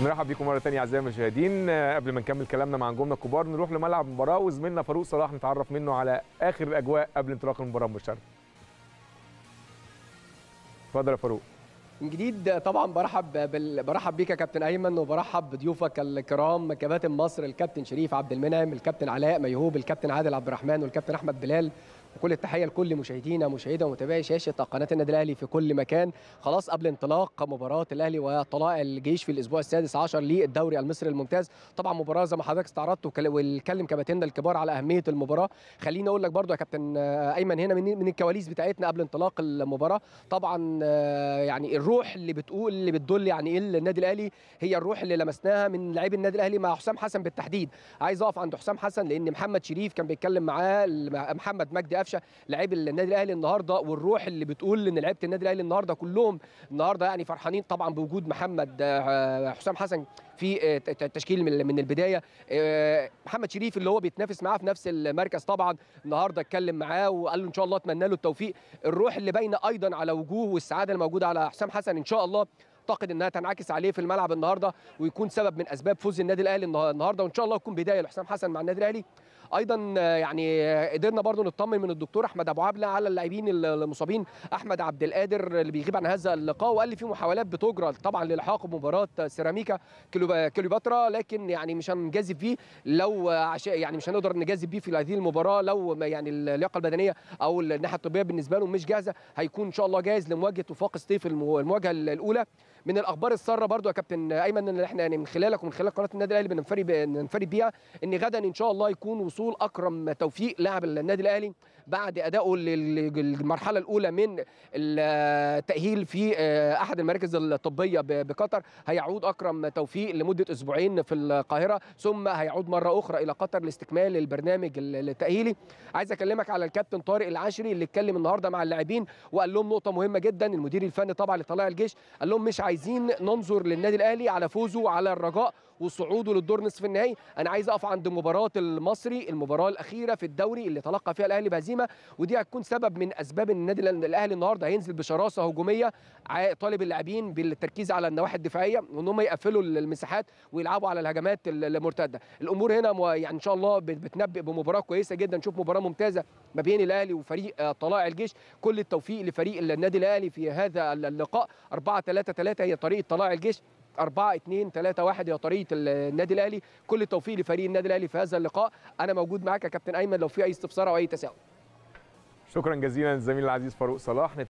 بنرحب بيكم مره ثانيه اعزائي المشاهدين قبل ما نكمل كلامنا مع نجومنا الكبار نروح لملعب المباراه وزميلنا فاروق صلاح نتعرف منه على اخر الاجواء قبل انطلاق المباراه مباشره. اتفضل يا فاروق. من جديد طبعا برحب بال... برحب بيك يا كابتن ايمن وبرحب بضيوفك الكرام كباتن مصر الكابتن شريف عبد المنعم الكابتن علاء ميهوب الكابتن عادل عبد الرحمن والكابتن احمد بلال كل التحيه لكل مشاهدينا مشاهده ومتابعي شاشه قناه النادي الاهلي في كل مكان خلاص قبل انطلاق مباراه الاهلي وطلائع الجيش في الاسبوع السادس عشر للدوري المصري الممتاز طبعا مباراه زي ما حضرتك استعرضت واتكلم كباتننا الكبار على اهميه المباراه خليني اقول لك برده يا كابتن ايمن هنا من الكواليس بتاعتنا قبل انطلاق المباراه طبعا آه، يعني الروح اللي بتقول اللي بتدل يعني ايه النادي الاهلي هي الروح اللي لمسناها من لاعبي النادي الاهلي مع حسام حسن بالتحديد عايز اقف عند حسام حسن لان محمد شريف كان بيتكلم معاه محمد مجدي قفشه لعيب النادي الاهلي النهارده والروح اللي بتقول ان لعيبه النادي الاهلي النهارده كلهم النهارده يعني فرحانين طبعا بوجود محمد آه، حسام حسن في التشكيل آه، من البدايه آه، محمد شريف اللي هو بيتنافس معاه في نفس المركز طبعا النهارده اتكلم معاه وقال له ان شاء الله اتمنى له التوفيق الروح اللي باينه ايضا على وجوه والسعاده الموجوده على حسام حسن ان شاء الله اعتقد انها تنعكس عليه في الملعب النهارده ويكون سبب من اسباب فوز النادي الاهلي النهارده وان شاء الله تكون بدايه لحسام حسن مع النادي الاهلي ايضا يعني قدرنا برضو نطمن من الدكتور احمد ابو عبله على اللاعبين المصابين احمد عبد القادر اللي بيغيب عن هذا اللقاء وقال لي في محاولات بتجرى طبعا للحاق بمباراه سيراميكا كليوباترا لكن يعني مش هنجازف فيه لو يعني مش هنقدر نجازف بيه في هذه المباراه لو يعني اللياقه البدنيه او الناحيه الطبيه بالنسبه له مش جاهزه هيكون ان شاء الله جاهز لمواجهه وفاق ستيف المواجهه الاولى من الاخبار الساره برضو يا كابتن ايمن ان احنا يعني من خلالك ومن خلال قناه النادي الاهلي بننفرد بننفرد بيها ان غدا ان شاء الله يكون وصول الوصول اكرم توفيق لاعب النادي الاهلي بعد ادائه للمرحله الاولى من التاهيل في آه، احد المراكز الطبيه بقطر هيعود اكرم توفيق لمده اسبوعين في القاهره ثم هيعود مره اخرى الى قطر لاستكمال البرنامج التاهيلي عايز اكلمك على الكابتن طارق العشري اللي اتكلم النهارده مع اللاعبين وقال لهم نقطه مهمه جدا المدير الفني طبعا لطلائع الجيش قال لهم مش عايزين ننظر للنادي الاهلي على فوزه على الرجاء وصعوده للدور نصف النهائي انا عايز اقف عند مباراه المصري المباراه الاخيره في الدوري اللي تلقى فيها الاهلي بهزيمه ودي هتكون سبب من اسباب ان النادي الاهلي النهارده هينزل بشراسه هجوميه طالب اللاعبين بالتركيز على النواحي الدفاعيه وان هم يقفلوا المساحات ويلعبوا على الهجمات المرتده الامور هنا يعني ان شاء الله بتنبئ بمباراه كويسه جدا نشوف مباراه ممتازه ما بين الاهلي وفريق آه، طلائع الجيش كل التوفيق لفريق النادي الاهلي في هذا اللقاء 4 3 3 هي طريقه طلائع الجيش 4 2 3 1 يا طريقه النادي الاهلي كل التوفيق لفريق النادي الاهلي في هذا اللقاء انا موجود معاك يا كابتن ايمن لو في اي استفسار او اي تساؤل شكرا جزيلا للزميل العزيز فاروق صلاح